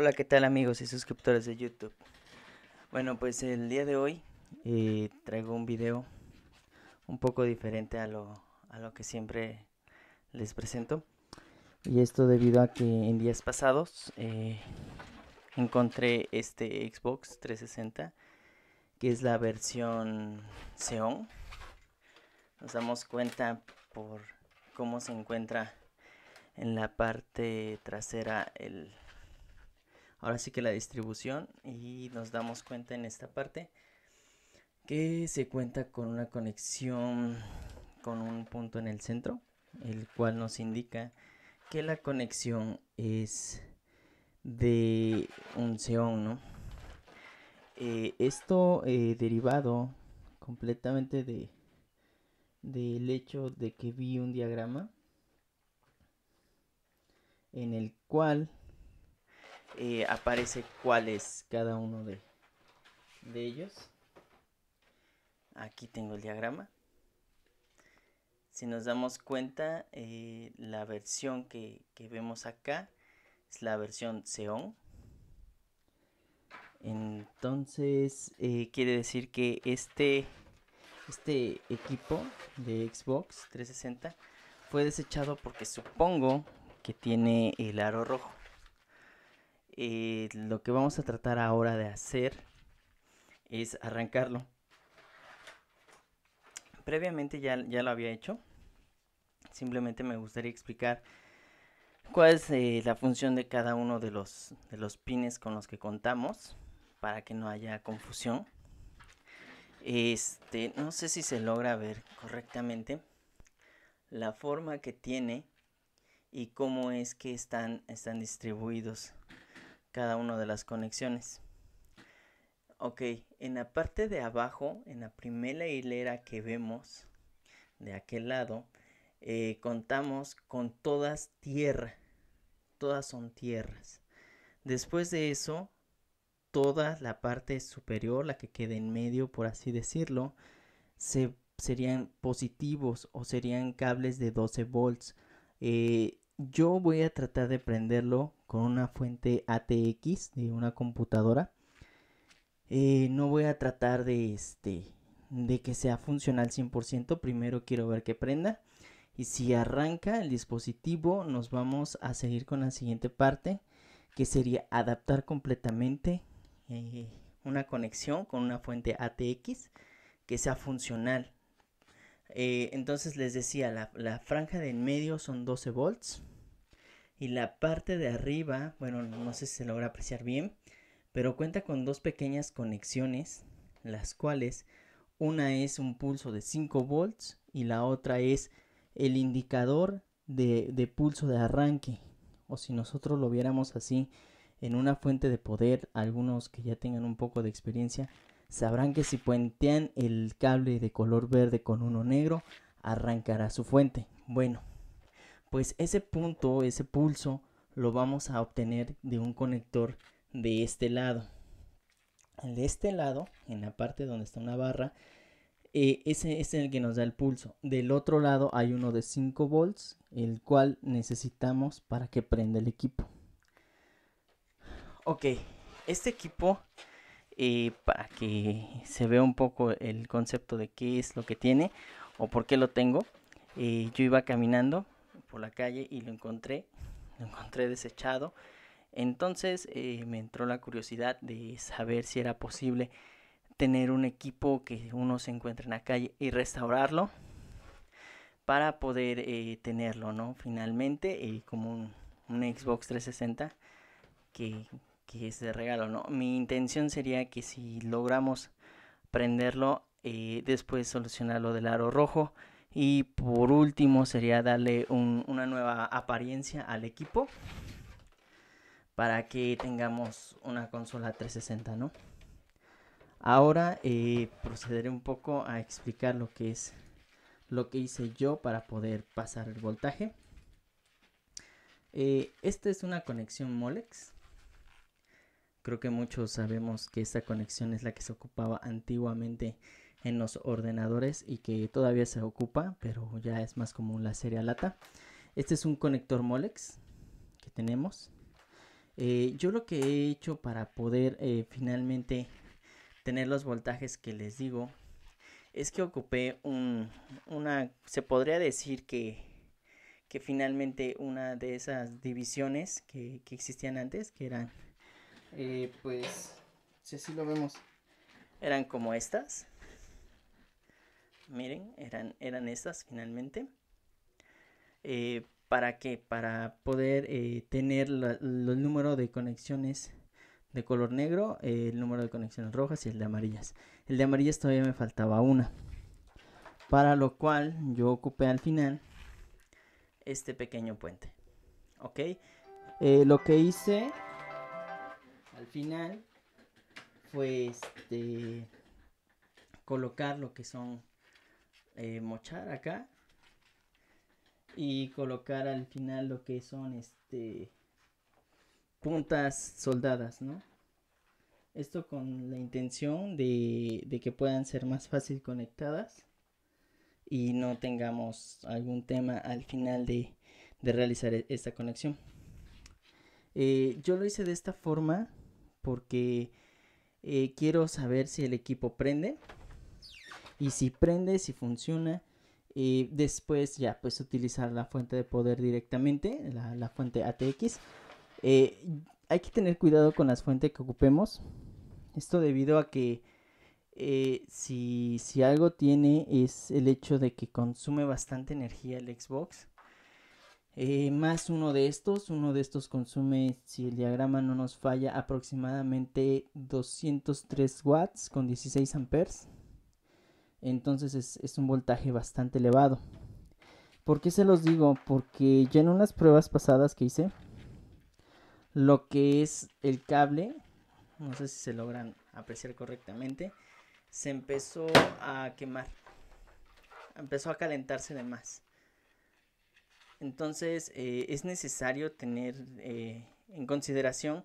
Hola, ¿qué tal amigos y suscriptores de YouTube? Bueno, pues el día de hoy eh, traigo un video un poco diferente a lo, que siempre les presento. Y esto debido a que en días pasados eh, encontré este Xbox 360, que es la versión Xeon. Nos damos cuenta por cómo se encuentra en la parte trasera el ahora sí que la distribución y nos damos cuenta en esta parte que se cuenta con una conexión con un punto en el centro, el cual nos indica que la conexión es de un seón, ¿no? Eh, esto eh, derivado completamente de del hecho de que vi un diagrama en el cual eh, aparece cuál es cada uno de, ellos. Aquí tengo el diagrama. Si nos damos cuenta, eh, la versión que, vemos acá es la versión Xeon. Entonces, eh, quiere decir que este, este equipo de Xbox 360 fue desechado porque supongo que tiene el aro rojo. Eh, lo que vamos a tratar ahora de hacer es arrancarlo. Previamente ya, lo había hecho. Simplemente me gustaría explicar cuál es eh, la función de cada uno de los, de los pines con los que contamos para que no haya confusión. Este, no sé si se logra ver correctamente la forma que tiene y cómo es que están, están distribuidos cada una de las conexiones. Ok, en la parte de abajo, en la primera hilera que vemos de aquel lado, eh, contamos con todas tierra. Todas son tierras. Después de eso, toda la parte superior, la que queda en medio, por así decirlo, se, serían positivos o serían cables de 12 volts. Eh, yo voy a tratar de prenderlo con una fuente ATX de una computadora. Eh, no voy a tratar de este de que sea funcional 100%, primero quiero ver que prenda. Y si arranca el dispositivo, nos vamos a seguir con la siguiente parte, que sería adaptar completamente eh, una conexión con una fuente ATX que sea funcional eh, entonces les decía, la, franja de en medio son 12 volts y la parte de arriba, bueno, no sé si se logra apreciar bien, pero cuenta con dos pequeñas conexiones, las cuales una es un pulso de 5 volts y la otra es el indicador de, de pulso de arranque. O si nosotros lo viéramos así en una fuente de poder, algunos que ya tengan un poco de experiencia, Sabrán que si puentean el cable de color verde con uno negro, arrancará su fuente. Bueno, pues ese punto, ese pulso, lo vamos a obtener de un conector de este lado. De este lado, en la parte donde está una barra, eh, ese es el que nos da el pulso. Del otro lado hay uno de 5 volts, el cual necesitamos para que prenda el equipo. Ok, este equipo para que se vea un poco el concepto de qué es lo que tiene o por qué lo tengo. Eh, yo iba caminando por la calle y lo encontré, lo encontré desechado. Entonces eh, me entró la curiosidad de saber si era posible tener un equipo que uno se encuentre en la calle y restaurarlo para poder eh, tenerlo, ¿no? Finalmente, como un, un, Xbox 360 que que es de regalo, ¿no? Mi intención sería que si logramos prenderlo, eh, después solucionar lo del aro rojo. Y por último sería darle una nueva apariencia al equipo para que tengamos una consola 360, ¿no? Ahora eh, procederé un poco a explicar lo que es lo que hice yo para poder pasar el voltaje. Eh, esta es una conexión Molex Creo que muchos sabemos que esta conexión es la que se ocupaba antiguamente en los ordenadores y que todavía se ocupa, pero ya es más común la serie lata. Este es un conector Molex que tenemos. Eh, yo lo que he hecho para poder eh, finalmente tener los voltajes que les digo es que ocupé un, una, se podría decir que, que finalmente una de esas divisiones que, que existían antes, que eran eh, pues, si así lo vemos, eran como estas. Miren, eran, eran estas finalmente. Eh, ¿Para qué? Para poder eh, tener el número de conexiones de color negro, el número de conexiones rojas y el de amarillas. El de amarillas todavía me faltaba una. Para lo cual yo ocupé al final este pequeño puente. ¿Ok? lo que hice al final fue este colocar lo que son eh, mochar acá y colocar al final lo que son este puntas soldadas no esto con la intención de, que puedan ser más fácil conectadas y no tengamos algún tema al final de, realizar e-, esta conexión eh, yo lo hice de esta forma porque eh, quiero saber si el equipo prende y si prende, si funciona. Eh, después ya pues utilizar la fuente de poder directamente, la, fuente ATX. Eh, hay que tener cuidado con las fuentes que ocupemos. Esto debido a que si, algo tiene es el hecho de que consume bastante energía el Xbox. Eh, más uno de estos. Uno de estos consume, si el diagrama no nos falla, aproximadamente 203 watts con 16 amperes. Entonces es un voltaje bastante elevado. ¿Por qué se los digo? Porque ya en unas pruebas pasadas que hice, lo que es el cable, no sé si se logran apreciar correctamente, se empezó a quemar, empezó a calentarse de más. Entonces eh, es necesario tener eh, en consideración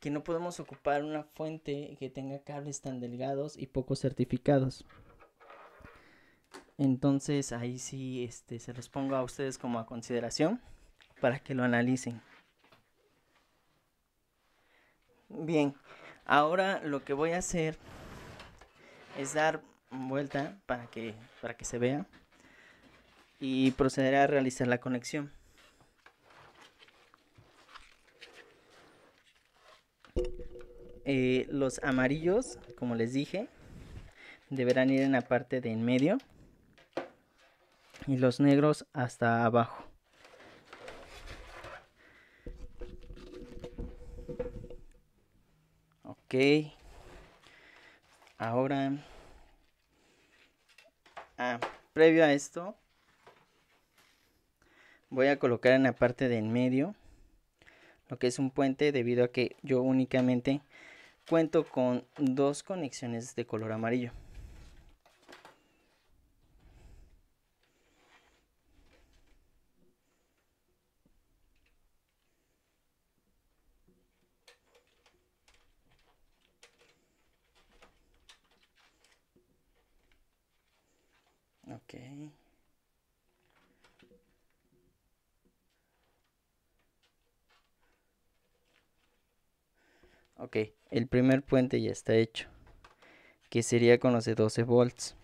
que no podemos ocupar una fuente que tenga cables tan delgados y poco certificados. Entonces ahí sí este, se los pongo a ustedes como a consideración para que lo analicen. Bien, ahora lo que voy a hacer es dar vuelta para que, para que se vea y procederá a realizar la conexión. Eh, los amarillos, como les dije, deberán ir en la parte de en medio y los negros hasta abajo. Ok. Ahora... Ah, previo a esto, voy a colocar en la parte de en medio lo que es un puente debido a que yo únicamente cuento con dos conexiones de color amarillo Okay. Ok, el primer puente ya está hecho, que sería con los de 12 volts.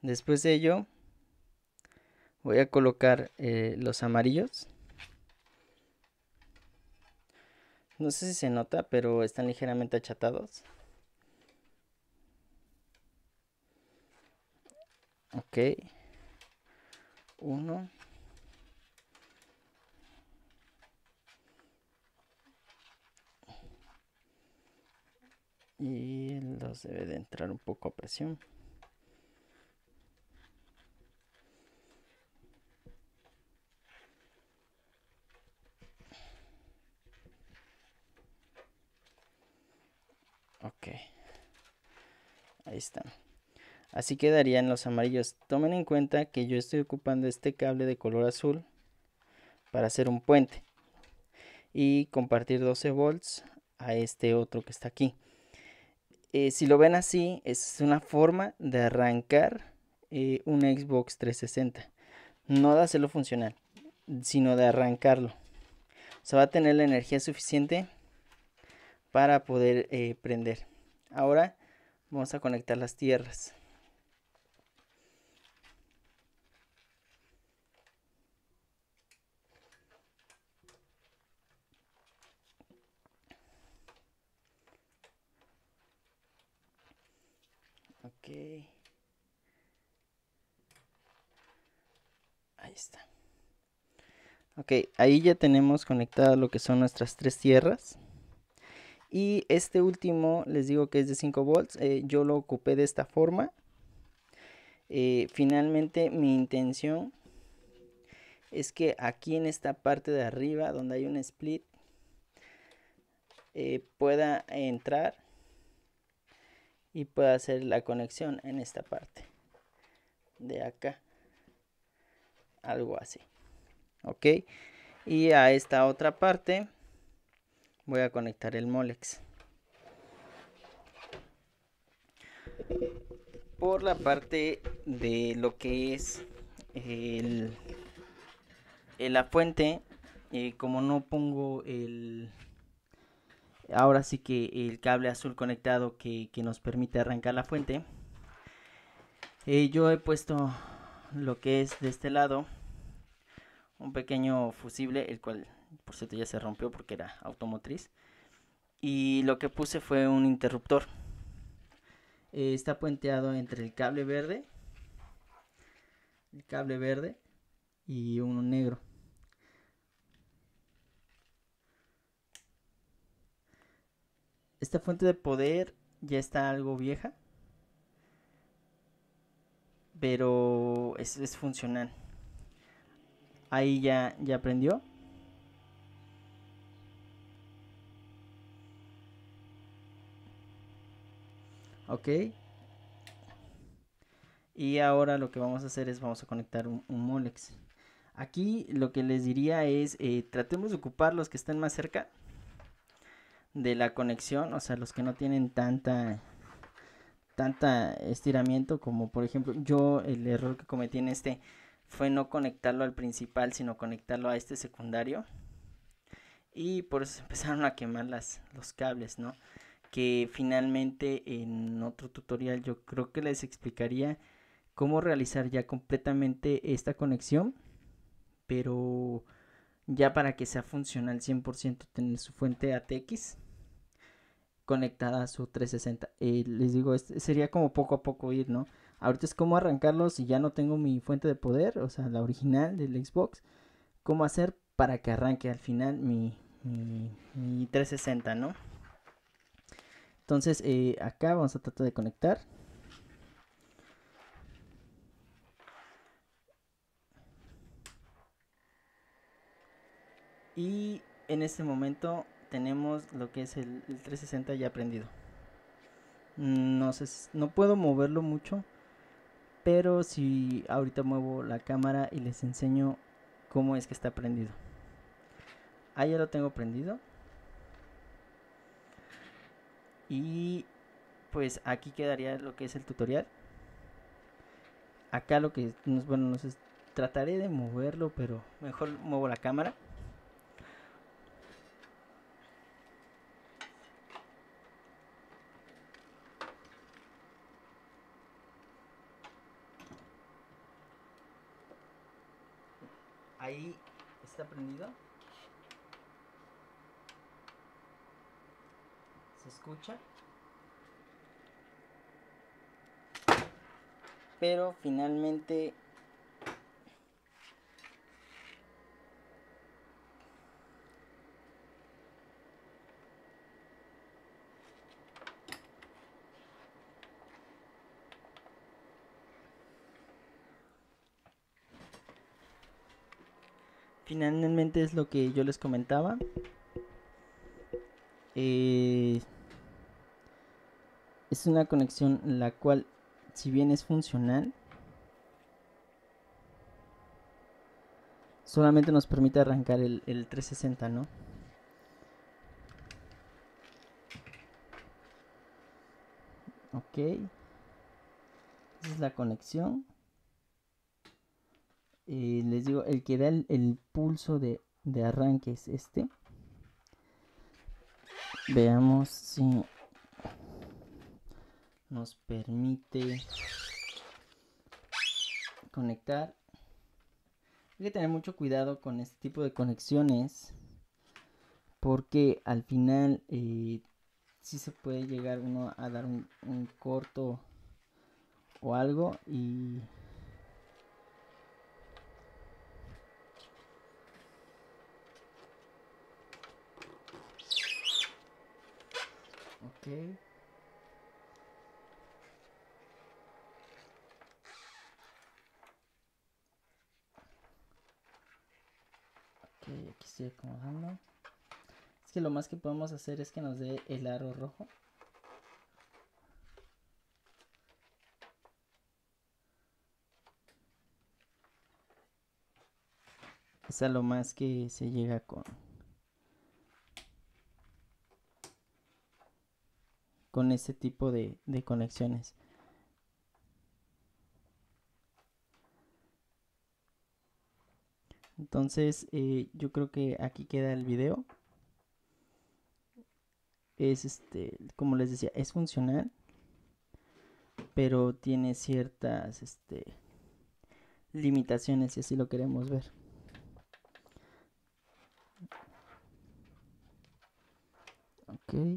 Después de ello, voy a colocar eh, los amarillos. No sé si se nota, pero están ligeramente achatados. Ok. Uno. y los debe de entrar un poco a presión ok ahí está así quedarían los amarillos tomen en cuenta que yo estoy ocupando este cable de color azul para hacer un puente y compartir 12 volts a este otro que está aquí eh, si lo ven así, es una forma de arrancar eh, un Xbox 360. No de hacerlo funcional, sino de arrancarlo. O sea, va a tener la energía suficiente para poder eh, prender. Ahora vamos a conectar las tierras. Ahí está. Ok, ahí ya tenemos conectadas lo que son nuestras tres tierras. Y este último, les digo que es de 5 volts, eh, yo lo ocupé de esta forma. Eh, finalmente mi intención es que aquí en esta parte de arriba, donde hay un split, eh, pueda entrar y puedo hacer la conexión en esta parte de acá algo así ok y a esta otra parte voy a conectar el molex por la parte de lo que es el, la fuente y eh, como no pongo el ahora sí que el cable azul conectado que, nos permite arrancar la fuente. Eh, yo he puesto lo que es de este lado un pequeño fusible, el cual por cierto ya se rompió porque era automotriz. Y lo que puse fue un interruptor. Eh, está puenteado entre el cable verde, el cable verde y uno negro. Esta fuente de poder ya está algo vieja, pero es, funcional. Ahí ya, ya aprendió. Ok. Y ahora lo que vamos a hacer es vamos a conectar un, Molex. Aquí lo que les diría es eh, tratemos de ocupar los que están más cerca de la conexión, o sea, los que no tienen tanta tanta estiramiento como por ejemplo yo el error que cometí en este fue no conectarlo al principal sino conectarlo a este secundario y por eso empezaron a quemar las, los cables no que finalmente en otro tutorial yo creo que les explicaría cómo realizar ya completamente esta conexión pero ya para que sea funcional 100% tener su fuente ATX conectada a su 360. les digo, sería como poco a poco ir, ¿no? Ahorita es como arrancarlo si ya no tengo mi fuente de poder, o sea, la original del Xbox. ¿Cómo hacer para que arranque al final mi, 360, ¿no? Entonces, eh, acá vamos a tratar de conectar. Y en este momento tenemos lo que es el, 360 ya prendido. No, sé, no puedo moverlo mucho, pero si ahorita muevo la cámara y les enseño cómo es que está prendido. Ahí ya lo tengo prendido. Y pues aquí quedaría lo que es el tutorial. Acá lo que, bueno, no trataré de moverlo, pero mejor muevo la cámara. ¿Se escucha? Pero finalmente... Finalmente es lo que yo les comentaba. Eh, es una conexión la cual, si bien es funcional, solamente nos permite arrancar el, 360, ¿no? Ok. Esa es la conexión. Eh, les digo, el que da el, pulso de, de, arranque es este. Veamos si nos permite conectar. Hay que tener mucho cuidado con este tipo de conexiones porque al final eh, sí se puede llegar uno a dar un, corto o algo y okay aquí estoy acomodando. Ah, es que lo más que podemos hacer es que nos dé el aro rojo. Es lo más que se llega con... Con este tipo de, de conexiones. Entonces eh, yo creo que aquí queda el video. Es este, como les decía, es funcional, pero tiene ciertas este, limitaciones si así lo queremos ver. Okay.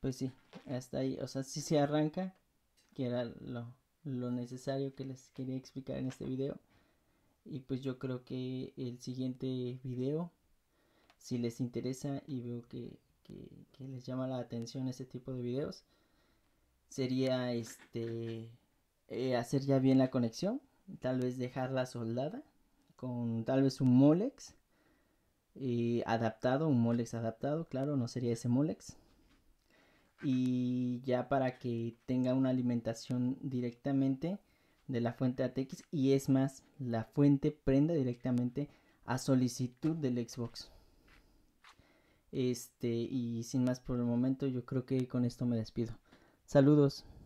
pues sí, hasta ahí, o sea, si se arranca, que era lo, necesario que les quería explicar en este video. Y pues yo creo que el siguiente video, si les interesa y veo que, les llama la atención este tipo de videos, sería este eh, hacer ya bien la conexión, tal vez dejarla soldada con tal vez un Molex adaptado, un Molex adaptado, claro, no sería ese Molex. Y ya para que tenga una alimentación directamente de la fuente ATX y es más, la fuente prenda directamente a solicitud del Xbox. Este, y sin más por el momento, yo creo que con esto me despido. Saludos.